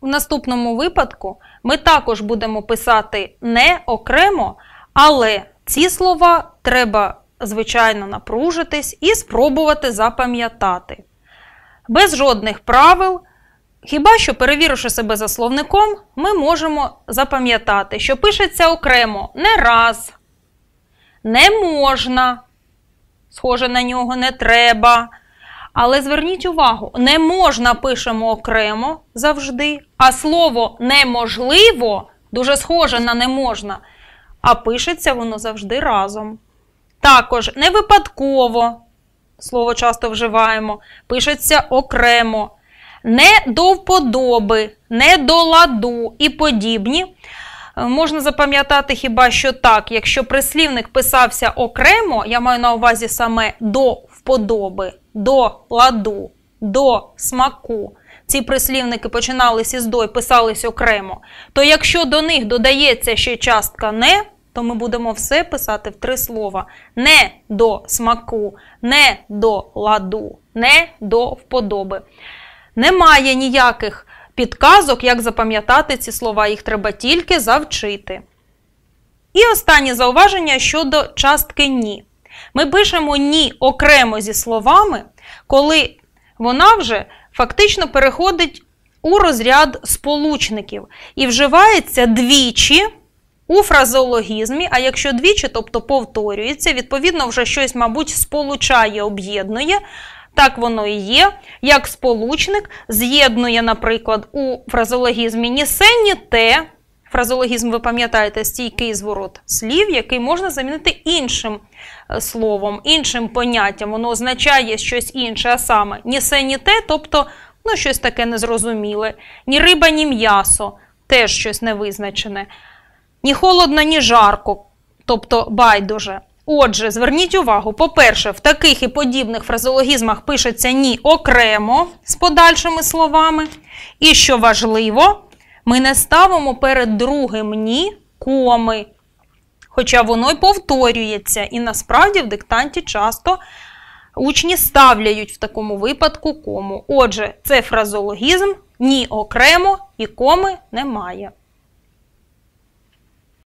В наступному випадку ми також будемо писати не окремо, але ці слова треба, звичайно, напружитись і спробувати запам'ятати. Без жодних правил. Хіба що, перевіривши себе за словником, ми можемо запам'ятати, що пишеться окремо не раз, не можна, схоже на нього не треба, але зверніть увагу, не можна пишемо окремо завжди, а слово неможливо дуже схоже на не можна, а пишеться воно завжди разом. Також не випадково, слово часто вживаємо, пишеться окремо, не до вподоби, не до ладу і подібні. Е, можна запам'ятати хіба що так, якщо прислівник писався окремо, я маю на увазі саме до вподоби до ладу, до смаку. Ці прислівники починалися із до і писались окремо. То якщо до них додається ще частка не, то ми будемо все писати в три слова: не до смаку, не до ладу, не до вподоби. Немає ніяких підказок, як запам'ятати ці слова, їх треба тільки завчити. І останнє зауваження щодо частки ні. Ми пишемо ні окремо зі словами, коли вона вже фактично переходить у розряд сполучників і вживається двічі. У фразологізмі, а якщо двічі, тобто повторюється, відповідно, вже щось, мабуть, сполучає, об'єднує. Так воно і є. Як сполучник з'єднує, наприклад, у фразологізмі нісенні те. Фразологізм, ви пам'ятаєте, стійкий зворот слів, який можна замінити іншим е, словом, іншим поняттям. Воно означає щось інше, а саме ні се, ні те, тобто ну, щось таке незрозуміле, ні риба, ні м'ясо, теж щось невизначене, ні холодно, ні жарко, тобто байдуже. Отже, зверніть увагу, по-перше, в таких і подібних фразологізмах пишеться ні окремо з подальшими словами, і що важливо. Ми не ставимо перед другим ні коми. Хоча воно й повторюється. І насправді в диктанті часто учні ставляють в такому випадку кому. Отже, це фразологізм ні окремо і коми немає.